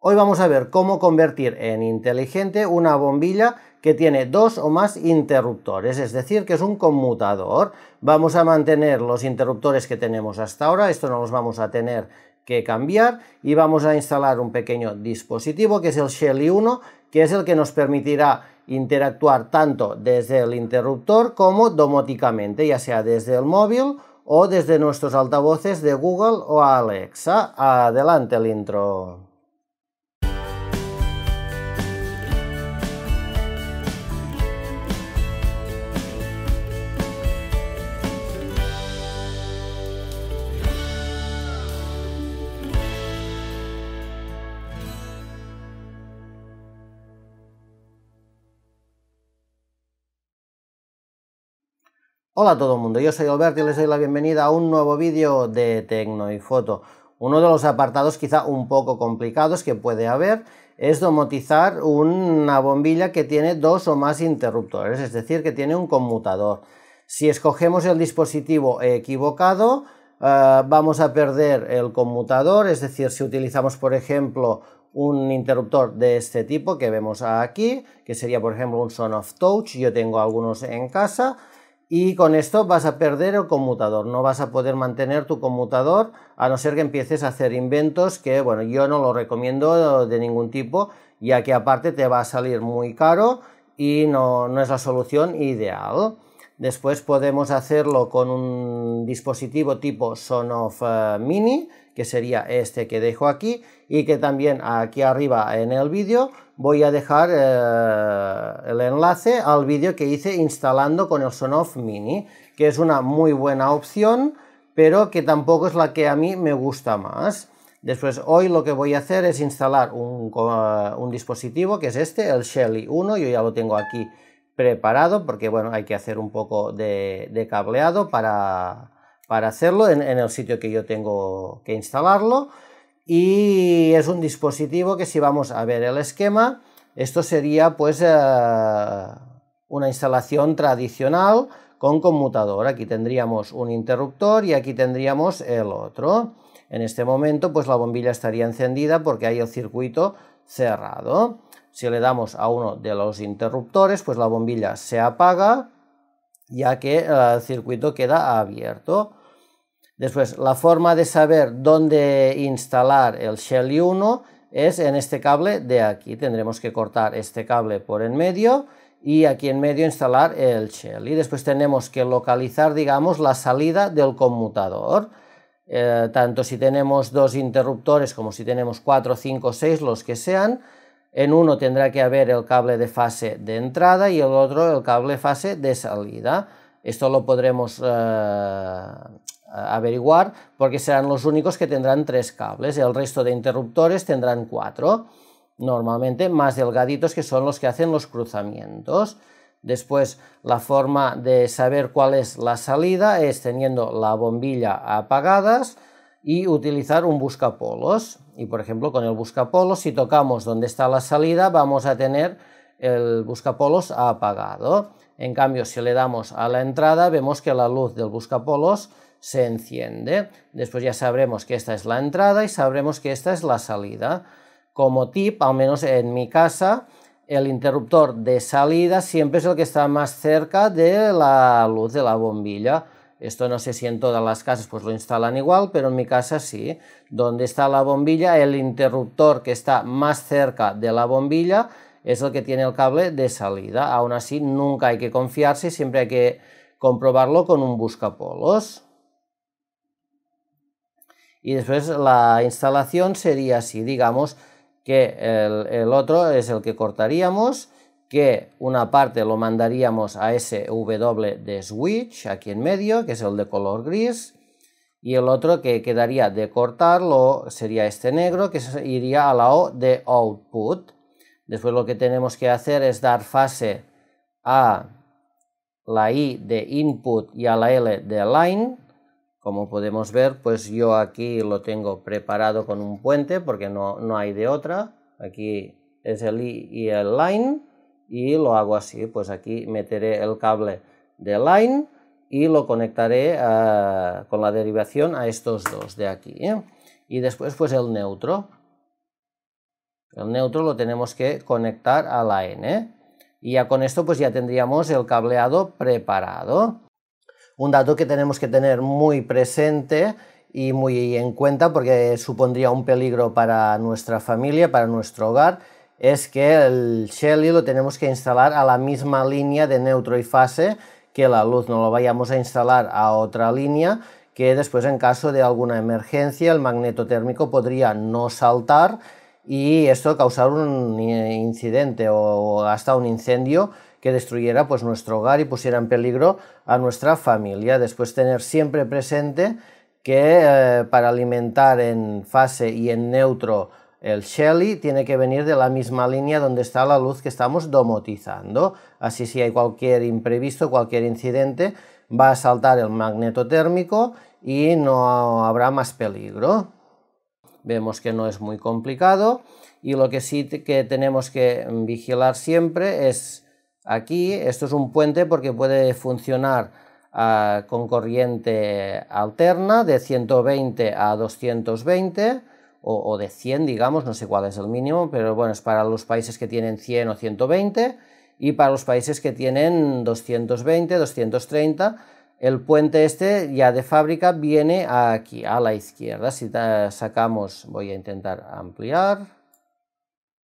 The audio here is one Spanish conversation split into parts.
Hoy vamos a ver cómo convertir en inteligente una bombilla que tiene dos o más interruptores, es decir, que es un conmutador. Vamos a mantener los interruptores que tenemos hasta ahora, esto no los vamos a tener que cambiar y vamos a instalar un pequeño dispositivo que es el Shelly 1, que es el que nos permitirá interactuar tanto desde el interruptor como domóticamente, ya sea desde el móvil o desde nuestros altavoces de Google o Alexa. Adelante el intro. Hola a todo el mundo, yo soy Alberto y les doy la bienvenida a un nuevo vídeo de Tecno y Foto. Uno de los apartados quizá un poco complicados que puede haber es domotizar una bombilla que tiene dos o más interruptores, es decir, que tiene un conmutador. Si escogemos el dispositivo equivocado, eh, vamos a perder el conmutador, es decir, si utilizamos, por ejemplo, un interruptor de este tipo que vemos aquí, que sería por ejemplo un Son of Touch, yo tengo algunos en casa, y con esto vas a perder el conmutador, no vas a poder mantener tu conmutador a no ser que empieces a hacer inventos que, bueno, yo no lo recomiendo de ningún tipo, ya que aparte te va a salir muy caro y no, no es la solución ideal. Después podemos hacerlo con un dispositivo tipo Sonoff eh, Mini, que sería este que dejo aquí y que también aquí arriba en el vídeo voy a dejar eh, el enlace al vídeo que hice instalando con el Sonoff Mini, que es una muy buena opción, pero que tampoco es la que a mí me gusta más. Después, hoy lo que voy a hacer es instalar un, eh, dispositivo que es este, el Shelly 1, yo ya lo tengo aquí preparado porque bueno, hay que hacer un poco de, cableado para, hacerlo en el sitio que yo tengo que instalarlo y es un dispositivo que si vamos a ver el esquema, esto sería pues eh, una instalación tradicional con conmutador. Aquí tendríamos un interruptor y aquí tendríamos el otro. En este momento pues la bombilla estaría encendida porque hay el circuito cerrado. Si le damos a uno de los interruptores pues la bombilla se apaga ya que eh, el circuito queda abierto. Después, la forma de saber dónde instalar el Shell 1 es en este cable de aquí. Tendremos que cortar este cable por en medio y aquí en medio instalar el shell. Y después tenemos que localizar, digamos, la salida del conmutador. Eh, tanto si tenemos dos interruptores como si tenemos cuatro, cinco, seis, los que sean, en uno tendrá que haber el cable de fase de entrada y el otro el cable fase de salida. Esto lo podremos eh, averiguar, porque serán los únicos que tendrán tres cables, el resto de interruptores tendrán cuatro, normalmente más delgaditos que son los que hacen los cruzamientos. Después, la forma de saber cuál es la salida es teniendo la bombilla apagadas y utilizar un buscapolos. Y por ejemplo, con el buscapolos, si tocamos donde está la salida, vamos a tener el buscapolos apagado. En cambio, si le damos a la entrada, vemos que la luz del buscapolos se enciende. Después ya sabremos que esta es la entrada y sabremos que esta es la salida. Como tip, al menos en mi casa, el interruptor de salida siempre es el que está más cerca de la luz de la bombilla. Esto no sé si en todas las casas pues lo instalan igual, pero en mi casa sí. Donde está la bombilla, el interruptor que está más cerca de la bombilla es el que tiene el cable de salida. Aún así, nunca hay que confiarse, siempre hay que comprobarlo con un buscapolos y después la instalación sería así, digamos que el, otro es el que cortaríamos, que una parte lo mandaríamos a ese W de switch aquí en medio, que es el de color gris, y el otro que quedaría de cortarlo sería este negro, que iría a la O de output. Después lo que tenemos que hacer es dar fase a la I de input y a la L de line, como podemos ver, pues yo aquí lo tengo preparado con un puente porque no, hay de otra. Aquí es el I y el line y lo hago así. Pues aquí meteré el cable de line y lo conectaré ah, con la derivación a estos dos de aquí. ¿eh? Y después pues el neutro. El neutro lo tenemos que conectar a la N. ¿eh? Y ya con esto pues ya tendríamos el cableado preparado un dato que tenemos que tener muy presente y muy en cuenta porque supondría un peligro para nuestra familia, para nuestro hogar, es que el Shelly lo tenemos que instalar a la misma línea de neutro y fase que la luz, no lo vayamos a instalar a otra línea que después en caso de alguna emergencia el magnetotérmico podría no saltar y esto causar un incidente o hasta un incendio que destruyera pues nuestro hogar y pusiera en peligro a nuestra familia. Después tener siempre presente que eh, para alimentar en fase y en neutro el Shelly tiene que venir de la misma línea donde está la luz que estamos domotizando. Así si hay cualquier imprevisto, cualquier incidente, va a saltar el magnetotérmico y no habrá más peligro vemos que no es muy complicado y lo que sí que tenemos que vigilar siempre es aquí, esto es un puente porque puede funcionar ah, con corriente alterna de 120 a 220 o, de 100 digamos, no sé cuál es el mínimo, pero bueno, es para los países que tienen 100 o 120 y para los países que tienen 220, 230 el puente este ya de fábrica viene aquí, a la izquierda. Si sacamos, voy a intentar ampliar.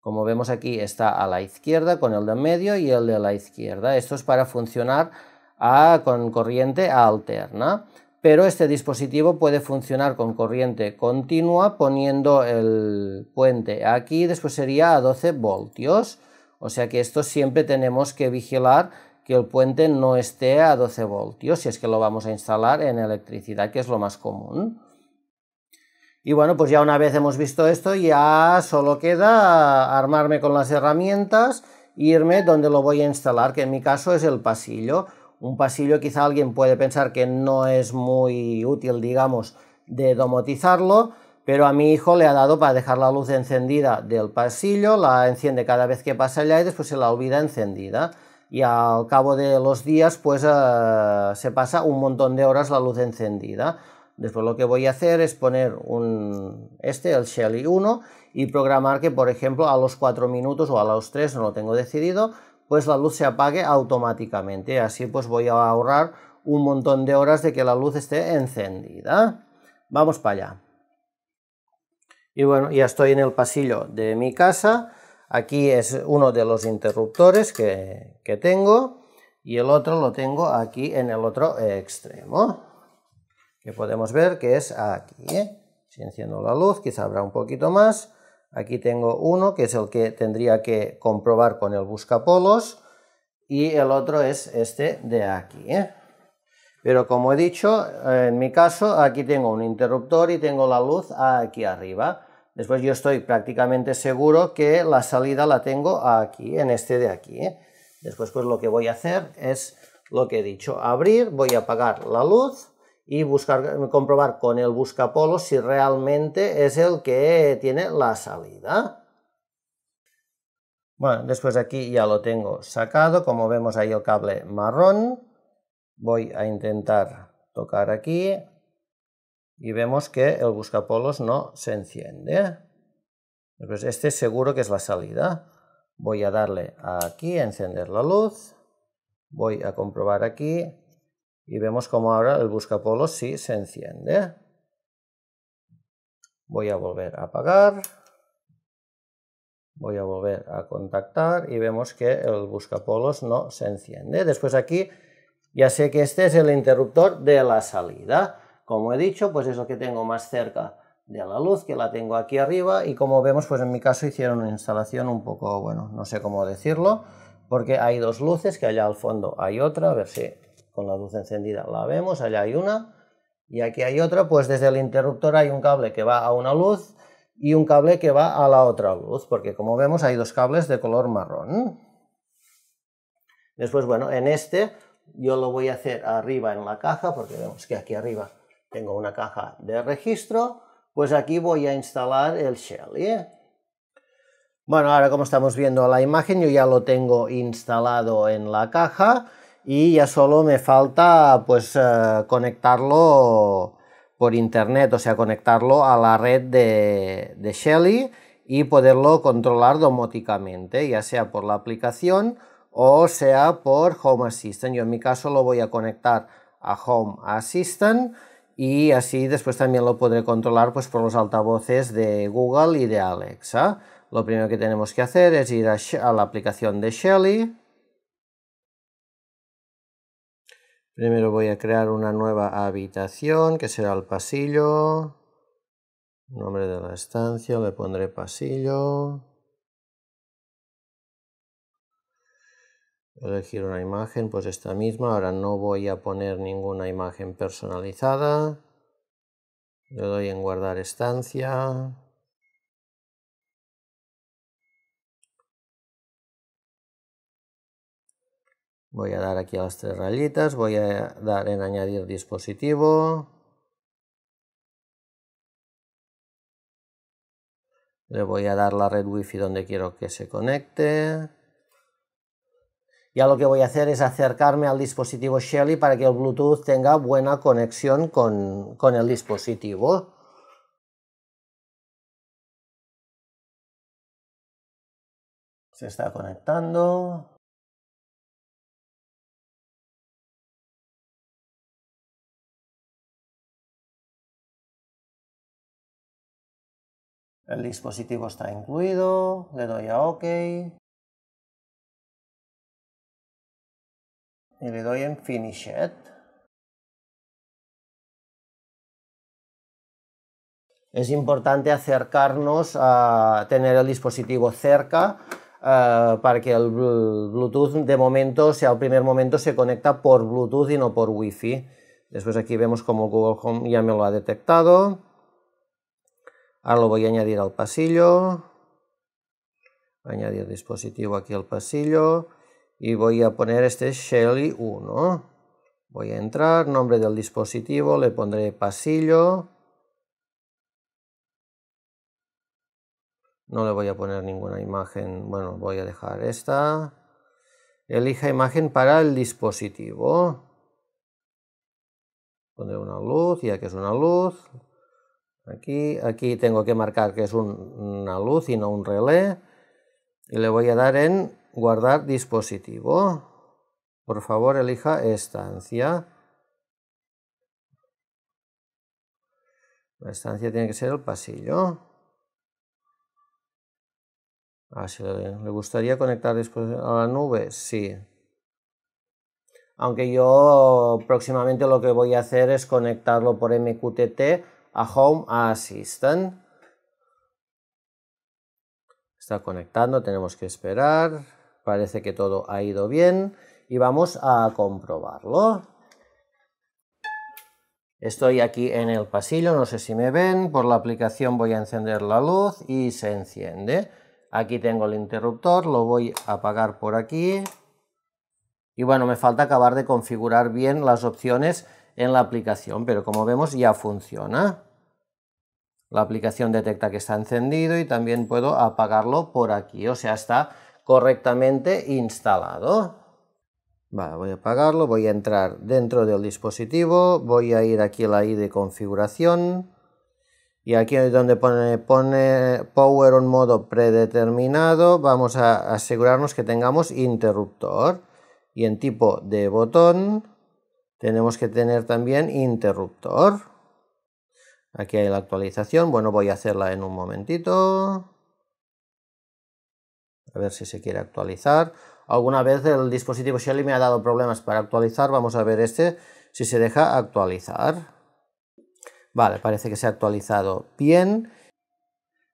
Como vemos aquí está a la izquierda con el de medio y el de la izquierda. Esto es para funcionar con corriente alterna. Pero este dispositivo puede funcionar con corriente continua poniendo el puente aquí, después sería a 12 voltios. O sea que esto siempre tenemos que vigilar que el puente no esté a 12 voltios, si es que lo vamos a instalar en electricidad, que es lo más común. Y bueno, pues ya una vez hemos visto esto, ya solo queda armarme con las herramientas, irme donde lo voy a instalar, que en mi caso es el pasillo. Un pasillo quizá alguien puede pensar que no es muy útil, digamos, de domotizarlo, pero a mi hijo le ha dado para dejar la luz encendida del pasillo, la enciende cada vez que pasa allá y después se la olvida encendida y al cabo de los días pues eh, se pasa un montón de horas la luz encendida. Después lo que voy a hacer es poner un, este, el Shelly 1, y programar que, por ejemplo, a los 4 minutos o a los 3, no lo tengo decidido, pues la luz se apague automáticamente. Así pues voy a ahorrar un montón de horas de que la luz esté encendida. Vamos para allá. Y bueno, ya estoy en el pasillo de mi casa Aquí es uno de los interruptores que, tengo y el otro lo tengo aquí en el otro extremo, que podemos ver que es aquí. ¿eh? Si enciendo la luz, quizá habrá un poquito más. Aquí tengo uno, que es el que tendría que comprobar con el buscapolos, y el otro es este de aquí. ¿eh? Pero como he dicho, en mi caso, aquí tengo un interruptor y tengo la luz aquí arriba. Después yo estoy prácticamente seguro que la salida la tengo aquí, en este de aquí. ¿eh? Después pues lo que voy a hacer es lo que he dicho, abrir, voy a apagar la luz y buscar, comprobar con el buscapolo si realmente es el que tiene la salida. Bueno, después aquí ya lo tengo sacado, como vemos ahí el cable marrón. Voy a intentar tocar aquí, y vemos que el buscapolos no se enciende. Pues este seguro que es la salida. Voy a darle aquí a encender la luz. Voy a comprobar aquí y vemos como ahora el buscapolos sí se enciende. Voy a volver a apagar. Voy a volver a contactar y vemos que el buscapolos no se enciende. Después aquí ya sé que este es el interruptor de la salida. Como he dicho, pues es lo que tengo más cerca de la luz, que la tengo aquí arriba, y como vemos, pues en mi caso hicieron una instalación un poco, bueno, no sé cómo decirlo, porque hay dos luces, que allá al fondo hay otra, a ver si con la luz encendida la vemos, allá hay una, y aquí hay otra, pues desde el interruptor hay un cable que va a una luz y un cable que va a la otra luz, porque como vemos hay dos cables de color marrón. Después, bueno, en este yo lo voy a hacer arriba en la caja, porque vemos que aquí arriba tengo una caja de registro, pues aquí voy a instalar el Shelly. ¿eh? Bueno, ahora como estamos viendo la imagen, yo ya lo tengo instalado en la caja y ya solo me falta pues eh, conectarlo por internet, o sea, conectarlo a la red de, de Shelly y poderlo controlar domóticamente, ya sea por la aplicación o sea por Home Assistant. Yo en mi caso lo voy a conectar a Home Assistant y así después también lo podré controlar pues por los altavoces de Google y de Alexa. Lo primero que tenemos que hacer es ir a, a la aplicación de Shelly. Primero voy a crear una nueva habitación que será el pasillo. Nombre de la estancia, le pondré pasillo. elegir una imagen, pues esta misma. Ahora no voy a poner ninguna imagen personalizada. Le doy en guardar estancia. Voy a dar aquí a las tres rayitas, voy a dar en añadir dispositivo. Le voy a dar la red wifi donde quiero que se conecte. Ya lo que voy a hacer es acercarme al dispositivo Shelly para que el Bluetooth tenga buena conexión con, con el dispositivo. Se está conectando. El dispositivo está incluido, le doy a OK. y le doy en Finish It. Es importante acercarnos a tener el dispositivo cerca eh, para que el Bluetooth de momento, sea el primer momento, se conecta por Bluetooth y no por wi Después aquí vemos como Google Home ya me lo ha detectado. Ahora lo voy a añadir al pasillo. Añadir dispositivo aquí al pasillo y voy a poner este Shelly 1. Voy a entrar, nombre del dispositivo, le pondré pasillo. No le voy a poner ninguna imagen, bueno, voy a dejar esta. Elija imagen para el dispositivo. Pondré una luz, ya que es una luz. Aquí, aquí tengo que marcar que es una luz y no un relé. Y le voy a dar en guardar dispositivo. Por favor, elija estancia. La estancia tiene que ser el pasillo. Ah, le gustaría conectar a la nube, sí. Aunque yo próximamente lo que voy a hacer es conectarlo por MQTT a Home Assistant. Está conectando, tenemos que esperar. Parece que todo ha ido bien y vamos a comprobarlo. Estoy aquí en el pasillo, no sé si me ven, por la aplicación voy a encender la luz y se enciende. Aquí tengo el interruptor, lo voy a apagar por aquí. Y bueno, me falta acabar de configurar bien las opciones en la aplicación, pero como vemos ya funciona. La aplicación detecta que está encendido y también puedo apagarlo por aquí, o sea, está correctamente instalado. voy a apagarlo, voy a entrar dentro del dispositivo, voy a ir aquí a la I de configuración y aquí donde pone, pone Power on modo predeterminado vamos a asegurarnos que tengamos interruptor y en tipo de botón tenemos que tener también interruptor. Aquí hay la actualización, bueno voy a hacerla en un momentito a ver si se quiere actualizar. Alguna vez el dispositivo Shelly me ha dado problemas para actualizar, vamos a ver este, si se deja actualizar. Vale, parece que se ha actualizado bien.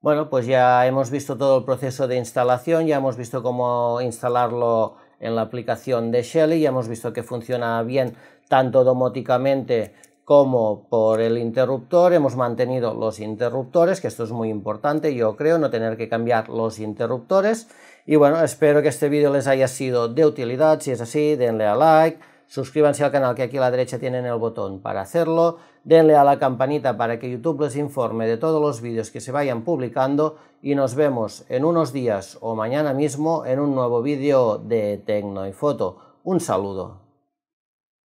Bueno, pues ya hemos visto todo el proceso de instalación, ya hemos visto cómo instalarlo en la aplicación de Shelly, ya hemos visto que funciona bien tanto domóticamente como por el interruptor hemos mantenido los interruptores, que esto es muy importante, yo creo, no tener que cambiar los interruptores. Y bueno, espero que este vídeo les haya sido de utilidad, si es así, denle a like, suscríbanse al canal que aquí a la derecha tienen el botón para hacerlo, denle a la campanita para que YouTube les informe de todos los vídeos que se vayan publicando y nos vemos en unos días o mañana mismo en un nuevo vídeo de Tecno y Foto. Un saludo.